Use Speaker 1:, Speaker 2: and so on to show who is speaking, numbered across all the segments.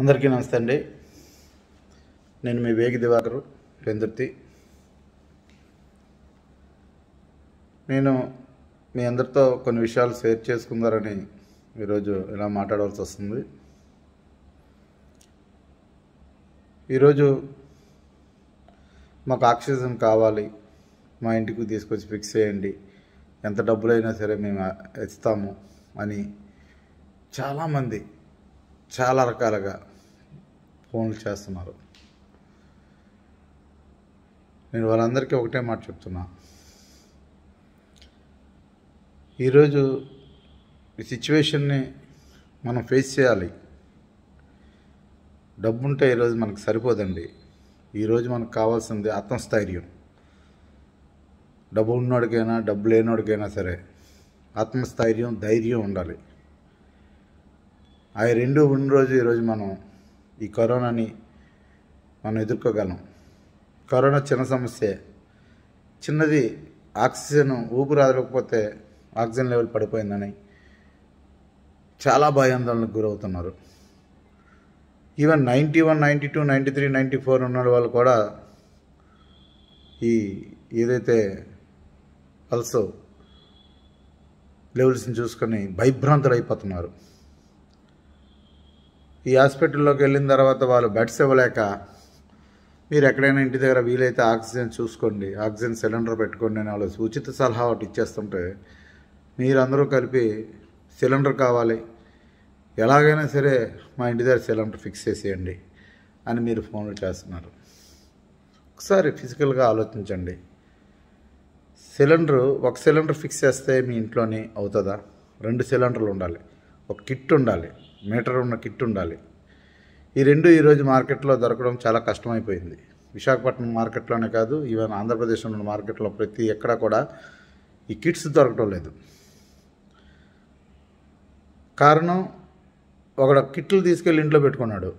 Speaker 1: అందరికీ నమస్తే అండి నేను మీ వేగి దివాకరు పెందుర్తి నేను మీ అందరితో కొన్ని విషయాలు షేర్ చేసుకుందారని ఈరోజు ఇలా మాట్లాడవలసి వస్తుంది ఈరోజు మాకు ఆక్సిజన్ కావాలి మా ఇంటికి తీసుకొచ్చి ఫిక్స్ చేయండి ఎంత డబ్బులైనా సరే మేము ఇస్తాము అని చాలామంది చాలా రకాలుగా ఫోన్లు చేస్తున్నారు నేను వాళ్ళందరికీ ఒకటే మాట చెప్తున్నా ఈరోజు ఈ సిచ్యువేషన్ని మనం ఫేస్ చేయాలి డబ్బుంటే ఈరోజు మనకు సరిపోదండి ఈరోజు మనకు కావాల్సింది ఆత్మస్థైర్యం డబ్బు ఉన్నోడికైనా డబ్బు లేనోడికైనా సరే ఆత్మస్థైర్యం ధైర్యం ఉండాలి అవి రెండు ఉన్న రోజు ఈరోజు మనం ఈ కరోనాని మనం ఎదుర్కోగలం కరోనా చిన్న సమస్య చిన్నది ఆక్సిజన్ ఊపిరాదలేకపోతే ఆక్సిజన్ లెవెల్ పడిపోయిందని చాలా భయాందోళనకు గురవుతున్నారు even ninety one ninety two ninety three ninety four ఉన్న వాళ్ళు కూడా ఈ ఏదైతే పల్స్ లెవెల్స్ని చూసుకొని భయభ్రాంతులు అయిపోతున్నారు ఈ హాస్పిటల్లోకి వెళ్ళిన తర్వాత వాళ్ళు బెడ్స్ ఇవ్వలేక మీరు ఎక్కడైనా ఇంటి దగ్గర వీలైతే ఆక్సిజన్ చూసుకోండి ఆక్సిజన్ సిలిండర్ పెట్టుకోండి అని వాళ్ళు ఉచిత సలహా ఒకటి ఇచ్చేస్తుంటే మీరందరూ కలిపి సిలిండర్ కావాలి ఎలాగైనా సరే మా ఇంటి దగ్గర సిలిండర్ ఫిక్స్ చేసేయండి అని మీరు ఫోన్లు చేస్తున్నారు ఒకసారి ఫిజికల్గా ఆలోచించండి సిలిండర్ ఒక సిలిండర్ ఫిక్స్ చేస్తే మీ ఇంట్లోనే అవుతుందా రెండు సిలిండర్లు ఉండాలి ఒక కిట్ ఉండాలి మీటర్ ఉన్న కిట్ ఉండాలి ఈ రెండు ఈరోజు మార్కెట్లో దొరకడం చాలా కష్టమైపోయింది విశాఖపట్నం మార్కెట్లోనే కాదు ఈవెన్ ఆంధ్రప్రదేశ్లో ఉన్న మార్కెట్లో ప్రతి ఎక్కడ కూడా ఈ కిట్స్ దొరకడం లేదు కారణం ఒకడు కిట్లు తీసుకెళ్ళి ఇంట్లో పెట్టుకున్నాడు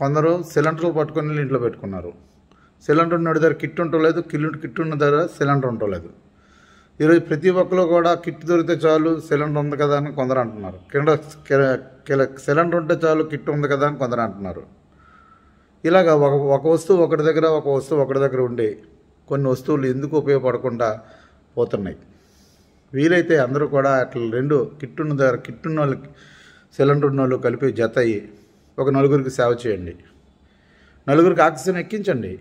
Speaker 1: కొందరు సిలిండర్లు పట్టుకొని ఇంట్లో పెట్టుకున్నారు సిలిండర్ ఉన్న దగ్గర కిట్ ఉండలేదు కిల్లు కిట్ ఉన్న దగ్గర సిలిండర్ ఉండలేదు ఈరోజు ప్రతి ఒక్కరు కూడా కిట్ దొరికితే చాలు సిలిండర్ ఉంది కదా అని కొందరు అంటున్నారు కింద సిలిండర్ ఉంటే చాలు కిట్ ఉంది కదా అని కొందరు అంటున్నారు ఇలాగ ఒక ఒక వస్తువు ఒకటి దగ్గర ఒక వస్తువు ఒకటి దగ్గర ఉండి కొన్ని వస్తువులు ఎందుకు ఉపయోగపడకుండా పోతున్నాయి వీలైతే అందరూ కూడా అట్లా రెండు ఉన్న దగ్గర ఉన్న వాళ్ళకి సిలిండర్ ఉన్న వాళ్ళు కలిపి జత అయ్యి ఒక నలుగురికి సేవ చేయండి నలుగురికి ఆక్సిజన్ ఎక్కించండి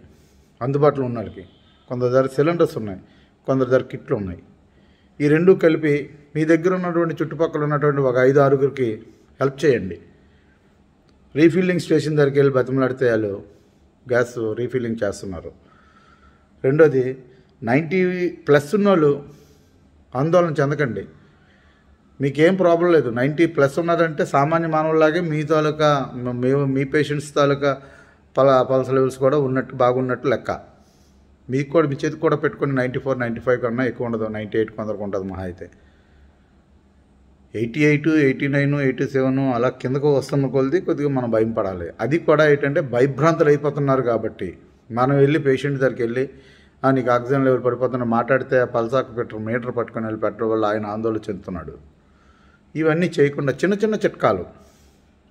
Speaker 1: అందుబాటులో ఉన్న వాళ్ళకి కొంత దగ్గర సిలిండర్స్ ఉన్నాయి కొందరి దగ్గర కిట్లు ఉన్నాయి ఈ రెండు కలిపి మీ దగ్గర ఉన్నటువంటి చుట్టుపక్కల ఉన్నటువంటి ఒక ఐదు ఆరుగురికి హెల్ప్ చేయండి రీఫిల్లింగ్ స్టేషన్ దగ్గరికి వెళ్ళి బతిమలాడితే వాళ్ళు గ్యాస్ రీఫిల్లింగ్ చేస్తున్నారు రెండోది నైంటీ ప్లస్ ఉన్నోళ్ళు ఆందోళన చెందకండి మీకేం ప్రాబ్లం లేదు నైంటీ ప్లస్ ఉన్నదంటే సామాన్య మానవులాగే మీ తాలూకా మీ పేషెంట్స్ తాలూకా పల పల్స్ లెవెల్స్ కూడా ఉన్నట్టు బాగున్నట్టు లెక్క మీకు కూడా మీ చేతికి కూడా పెట్టుకుని నైంటీ ఫోర్ నైంటీ ఫైవ్ కన్నా ఎక్కువ ఉండదు నైంటీ ఎయిట్ కొందరికి ఉండదు మహా అయితే eighty eight eighty nine eighty seven అలా కిందకు వస్తున్న కొలిది కొద్దిగా మనం భయం పడాలి అది కూడా ఏంటంటే భయభ్రాంతులు అయిపోతున్నారు కాబట్టి మనం వెళ్ళి పేషెంట్ దగ్గరికి వెళ్ళి నీకు ఆక్సిజన్ లెవెల్ పడిపోతున్నా మాట్లాడితే పల్సాకు పెట్టరు మీటర్ పట్టుకొని వెళ్ళి పెట్టడం వల్ల ఆయన ఆందోళన చెందుతున్నాడు ఇవన్నీ చేయకుండా చిన్న చిన్న చిట్కాలు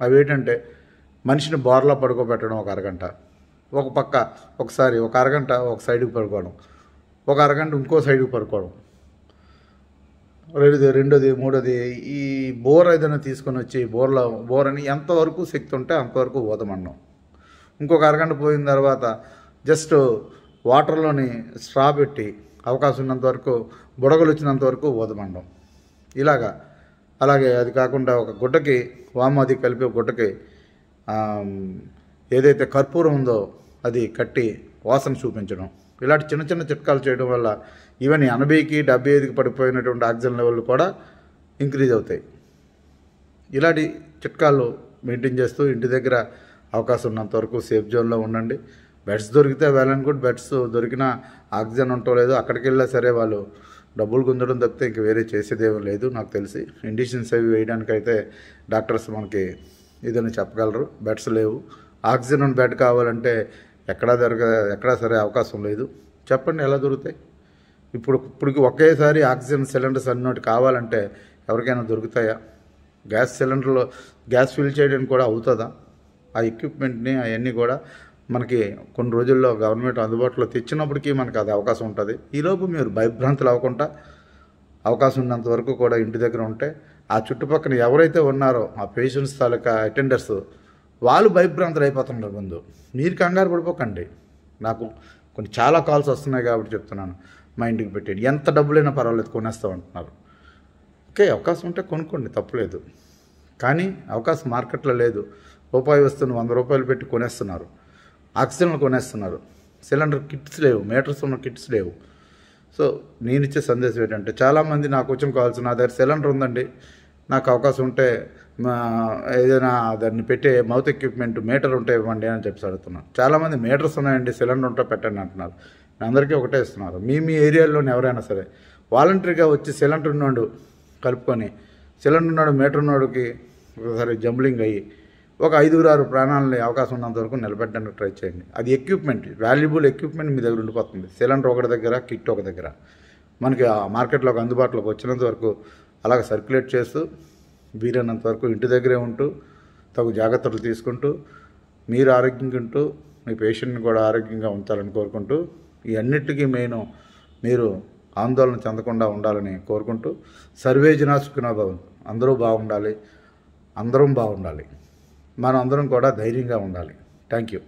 Speaker 1: అవి ఏంటంటే మనిషిని బోర్లో పడుకోబెట్టడం ఒక అరగంట ఒక పక్క ఒకసారి ఒక అరగంట ఒక సైడ్కి పడుకోవడం ఒక అరగంట ఇంకో సైడ్కి పడుకోవడం రెండోది రెండోది మూడోది ఈ బోర్ ఏదైనా తీసుకొని వచ్చి బోర్లో బోర్ అని ఎంతవరకు శక్తి ఉంటే అంతవరకు పోదమన్నాం ఇంకొక అరగంట పోయిన తర్వాత జస్ట్ వాటర్లోని స్ట్రా పెట్టి అవకాశం ఉన్నంత వరకు బుడగలు వచ్చినంత వరకు ఓదమండం ఇలాగా అలాగే అది కాకుండా ఒక గుడ్డకి వామాది కలిపి గుడ్డకి ఏదైతే కర్పూరం ఉందో అది కట్టి వాసన చూపించడం ఇలాంటి చిన్న చిన్న చిట్కాలు చేయడం వల్ల ఈవెన్ ఎనభైకి డెబ్బై ఐదుకి పడిపోయినటువంటి ఆక్సిజన్ లెవెల్ కూడా ఇంక్రీజ్ అవుతాయి ఇలాంటి చిట్కాలు మెయింటైన్ చేస్తూ ఇంటి దగ్గర అవకాశం ఉన్నంత వరకు సేఫ్ జోన్లో ఉండండి బెడ్స్ దొరికితే వెల్ అండ్ గుడ్ బెడ్స్ దొరికిన ఆక్సిజన్ ఉంటో లేదు అక్కడికి వెళ్ళా సరే వాళ్ళు డబ్బులు గుంజడం తప్పితే ఇంక వేరే చేసేదేమీ లేదు నాకు తెలిసి ఇండిషన్స్ అవి వేయడానికైతే డాక్టర్స్ మనకి ఏదైనా చెప్పగలరు బెడ్స్ లేవు ఆక్సిజన్ బెడ్ కావాలంటే ఎక్కడా దొరక ఎక్కడా సరే అవకాశం లేదు చెప్పండి ఎలా దొరుకుతాయి ఇప్పుడు ఇప్పటికి ఒకేసారి ఆక్సిజన్ సిలిండర్స్ అన్నోటి కావాలంటే ఎవరికైనా దొరుకుతాయా గ్యాస్ సిలిండర్లో గ్యాస్ ఫిల్ చేయడానికి కూడా అవుతుందా ఆ ఎక్విప్మెంట్ని అవన్నీ కూడా మనకి కొన్ని రోజుల్లో గవర్నమెంట్ అందుబాటులో తెచ్చినప్పటికీ మనకు అది అవకాశం ఉంటుంది ఈలోపు మీరు భయభ్రాంతులు అవ్వకుండా అవకాశం ఉన్నంత వరకు కూడా ఇంటి దగ్గర ఉంటే ఆ చుట్టుపక్కన ఎవరైతే ఉన్నారో ఆ పేషెంట్స్ తాలూకా అటెండర్స్ వాళ్ళు భయభ్రాంతులు అయిపోతున్నారు ముందు మీరు కంగారు పడిపోకండి నాకు కొన్ని చాలా కాల్స్ వస్తున్నాయి కాబట్టి చెప్తున్నాను మా ఇంటికి పెట్టేది ఎంత డబ్బులైనా పర్వాలేదు కొనేస్తాం అంటున్నారు ఓకే అవకాశం ఉంటే కొనుక్కోండి తప్పులేదు కానీ అవకాశం మార్కెట్లో లేదు రూపాయి వస్తున్న వంద రూపాయలు పెట్టి కొనేస్తున్నారు ఆక్సిజన్లు కొనేస్తున్నారు సిలిండర్ కిట్స్ లేవు మీటర్స్ ఉన్న కిట్స్ లేవు సో నేను ఇచ్చే సందేశం ఏంటంటే చాలామంది నాకు వచ్చిన కాల్స్ నా దగ్గర సిలిండర్ ఉందండి నాకు అవకాశం ఉంటే ఏదైనా దాన్ని పెట్టే మౌత్ ఎక్విప్మెంట్ మీటర్ ఉంటే ఇవ్వండి అని చెప్పి అడుగుతున్నాను చాలామంది మీటర్స్ ఉన్నాయండి సిలిండర్ ఉంటే పెట్టండి అంటున్నారు అందరికీ ఒకటే ఇస్తున్నారు మీ మీ ఏరియాలోని ఎవరైనా సరే వాలంటరీగా వచ్చి సిలిండర్ ఉన్నాడు కలుపుకొని సిలిండర్ ఉన్నాడు మీటర్ ఉన్నోడికి ఒకసారి జంబ్లింగ్ అయ్యి ఒక ఐదుగురు ఆరు ప్రాణాలని అవకాశం ఉన్నంత వరకు నిలబెట్టడానికి ట్రై చేయండి అది ఎక్విప్మెంట్ వాల్యుబుల్ ఎక్విప్మెంట్ మీ దగ్గర ఉండిపోతుంది సిలిండర్ ఒకటి దగ్గర కిట్ ఒక దగ్గర మనకి ఆ మార్కెట్లోకి అందుబాటులోకి వచ్చినంత వరకు అలాగ సర్క్యులేట్ చేస్తూ వీలైనంత వరకు ఇంటి దగ్గరే ఉంటూ తగు జాగ్రత్తలు తీసుకుంటూ మీరు ఆరోగ్యంగా ఉంటూ మీ పేషెంట్ని కూడా ఆరోగ్యంగా ఉంచాలని కోరుకుంటూ ఈ అన్నిటికీ మెయిన్ మీరు ఆందోళన చెందకుండా ఉండాలని కోరుకుంటూ సర్వే సర్వేజనా సుఖనాభవం అందరూ బాగుండాలి అందరం బాగుండాలి మనం అందరం కూడా ధైర్యంగా ఉండాలి థ్యాంక్ యూ